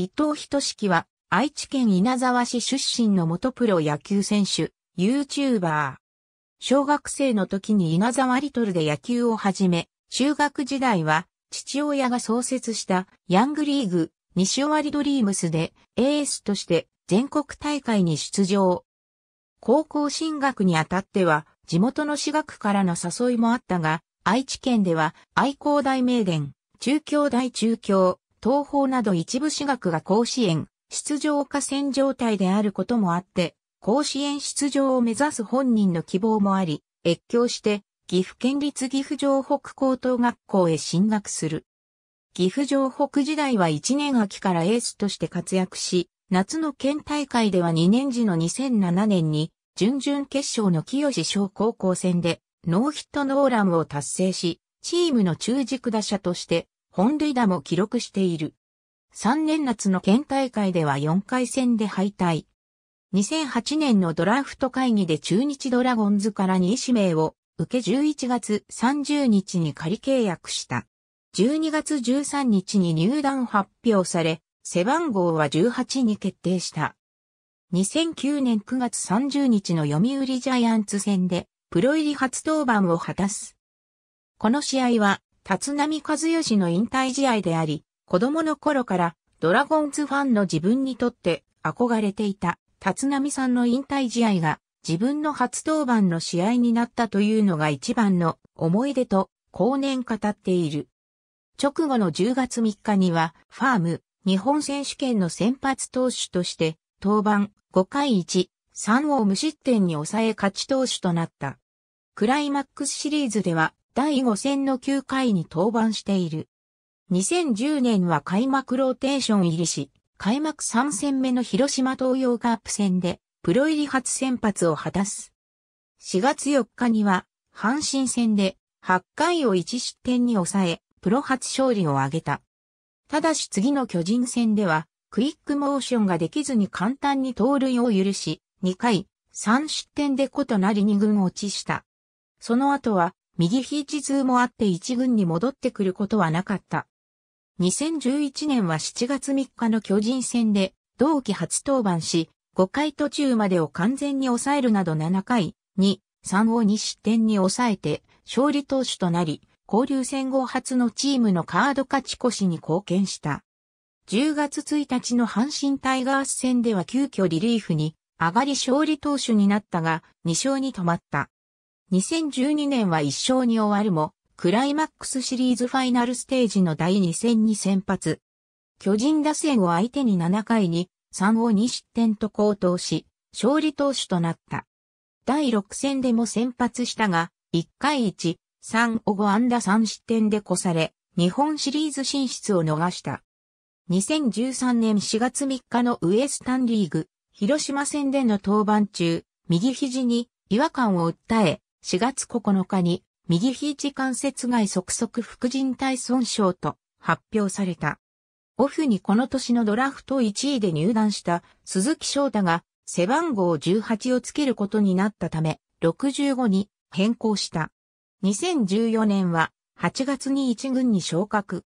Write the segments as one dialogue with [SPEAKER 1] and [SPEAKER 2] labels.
[SPEAKER 1] 伊藤仁式は、愛知県稲沢市出身の元プロ野球選手、YouTuber。小学生の時に稲沢リトルで野球を始め、中学時代は、父親が創設したヤングリーグ、西尾りドリームスで、エースとして全国大会に出場。高校進学にあたっては、地元の私学からの誘いもあったが、愛知県では愛工大名電、中京大中京、東方など一部私学が甲子園、出場下線状態であることもあって、甲子園出場を目指す本人の希望もあり、越境して、岐阜県立岐阜城北高等学校へ進学する。岐阜城北時代は1年秋からエースとして活躍し、夏の県大会では2年時の2007年に、準々決勝の清志小高校戦で、ノーヒットノーランを達成し、チームの中軸打者として、本塁打も記録している。3年夏の県大会では4回戦で敗退。2008年のドラフト会議で中日ドラゴンズから2位指名を受け11月30日に仮契約した。12月13日に入団発表され、背番号は18に決定した。2009年9月30日の読売ジャイアンツ戦でプロ入り初登板を果たす。この試合は立浪和義の引退試合であり、子供の頃からドラゴンズファンの自分にとって憧れていた立浪さんの引退試合が自分の初登板の試合になったというのが一番の思い出と後年語っている。直後の10月3日にはファーム日本選手権の先発投手として登板5回1、3を無失点に抑え勝ち投手となった。クライマックスシリーズでは第5戦の9回に登板している。2010年は開幕ローテーション入りし、開幕3戦目の広島東洋カープ戦で、プロ入り初先発を果たす。4月4日には、阪神戦で、8回を1失点に抑え、プロ初勝利を挙げた。ただし次の巨人戦では、クイックモーションができずに簡単に盗塁を許し、2回、3失点でことなり2軍落ちした。その後は、右肘痛もあって一軍に戻ってくることはなかった。2011年は7月3日の巨人戦で、同期初登板し、5回途中までを完全に抑えるなど7回、2、3を2失点に抑えて、勝利投手となり、交流戦後初のチームのカード勝ち越しに貢献した。10月1日の阪神タイガース戦では急遽リリーフに上がり勝利投手になったが、2勝に止まった。2012年は一勝に終わるも、クライマックスシリーズファイナルステージの第2戦に先発。巨人打線を相手に7回に3を2失点と高騰し、勝利投手となった。第6戦でも先発したが、1回1、3を5安打3失点で越され、日本シリーズ進出を逃した。2013年4月3日のウエスタンリーグ、広島戦での登板中、右肘に違和感を訴え、4月9日に右肘関節外側側副靭帯損傷と発表された。オフにこの年のドラフト1位で入団した鈴木翔太が背番号18をつけることになったため65に変更した。2014年は8月に1軍に昇格。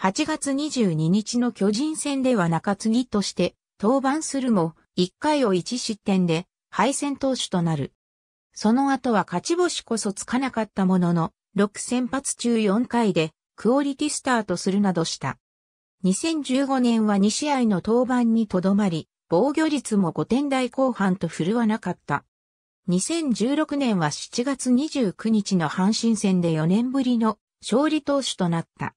[SPEAKER 1] 8月22日の巨人戦では中継ぎとして登板するも1回を1失点で敗戦投手となる。その後は勝ち星こそつかなかったものの、6先発中4回でクオリティスタートするなどした。2015年は2試合の登板にとどまり、防御率も5点台後半と振るわなかった。2016年は7月29日の阪神戦で4年ぶりの勝利投手となった。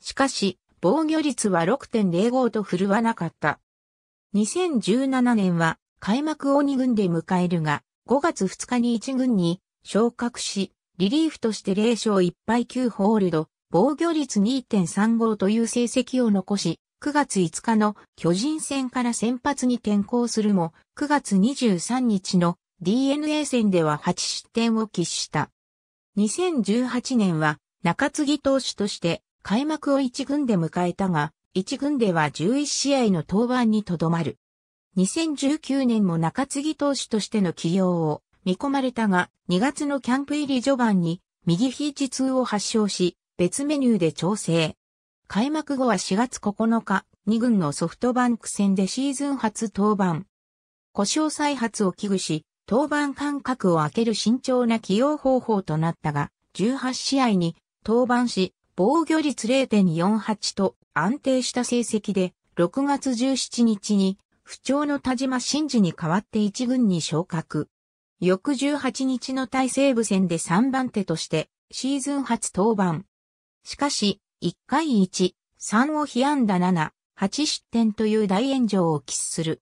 [SPEAKER 1] しかし、防御率は6.05と振るわなかった。2017年は開幕を2軍で迎えるが、5月2日に1軍に昇格し、リリーフとして0勝1敗9ホールド、防御率2.35という成績を残し、9月5日の巨人戦から先発に転向するも、9月23日の DNA 戦では8失点を喫した。2018年は中継ぎ投手として開幕を1軍で迎えたが、1軍では11試合の登板にとどまる。2019年も中継ぎ投手としての起用を見込まれたが、2月のキャンプ入り序盤に右肘痛を発症し、別メニューで調整。開幕後は4月9日、2軍のソフトバンク戦でシーズン初登板。故障再発を危惧し、登板間隔を空ける慎重な起用方法となったが、18試合に登板し、防御率0.48と安定した成績で、6月17日に不調の田島真治に代わって一軍に昇格。翌18日の対西部戦で3番手として、シーズン初登板。しかし、1回1、3を被安打7、8失点という大炎上を喫する。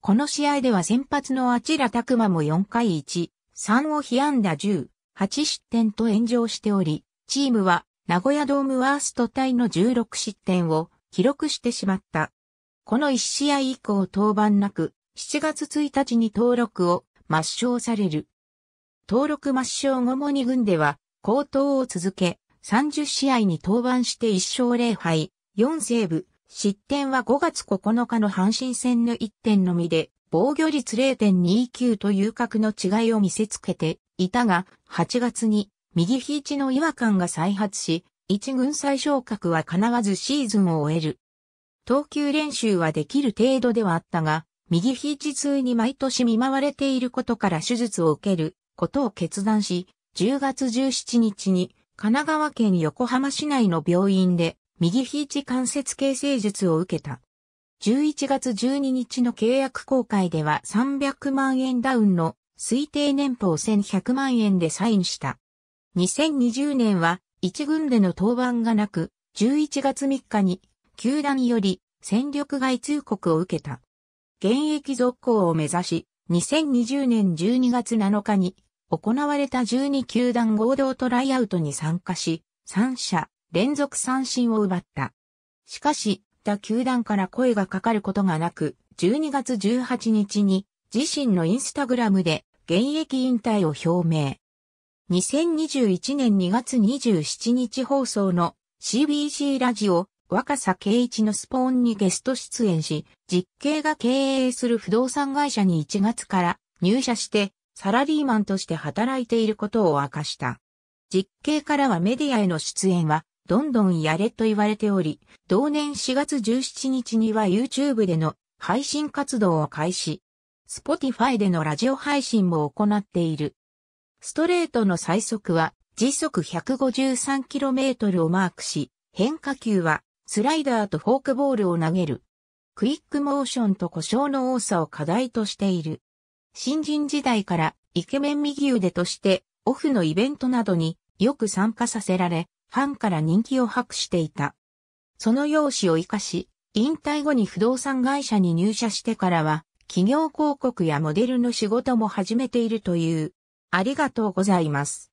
[SPEAKER 1] この試合では先発のあちら拓馬も4回1、3を被安打10、8失点と炎上しており、チームは名古屋ドームワーストタイの16失点を記録してしまった。この1試合以降登板なく、7月1日に登録を抹消される。登録抹消後も2軍では、高投を続け、30試合に登板して1勝0敗、4セーブ、失点は5月9日の阪神戦の1点のみで、防御率0.29という格の違いを見せつけていたが、8月に右肘の違和感が再発し、1軍最昇格は叶わずシーズンを終える。投球練習はできる程度ではあったが、右肘痛に毎年見舞われていることから手術を受けることを決断し、10月17日に神奈川県横浜市内の病院で右肘関節形成術を受けた。11月12日の契約公開では300万円ダウンの推定年俸1100万円でサインした。2020年は一軍での登板がなく、11月3日に球団より戦力外通告を受けた。現役続行を目指し、2020年12月7日に行われた12球団合同トライアウトに参加し、3者連続三振を奪った。しかし、他球団から声がかかることがなく、12月18日に自身のインスタグラムで現役引退を表明。2021年2月27日放送の CBC ラジオ若狭圭一のスポーンにゲスト出演し、実刑が経営する不動産会社に1月から入社してサラリーマンとして働いていることを明かした。実刑からはメディアへの出演はどんどんやれと言われており、同年4月17日には YouTube での配信活動を開始。Spotify でのラジオ配信も行っている。ストレートの最速は時速 153km をマークし、変化球はスライダーとフォークボールを投げる。クイックモーションと故障の多さを課題としている。新人時代からイケメン右腕としてオフのイベントなどによく参加させられ、ファンから人気を博していた。その容姿を活かし、引退後に不動産会社に入社してからは、企業広告やモデルの仕事も始めているという。ありがとうございます。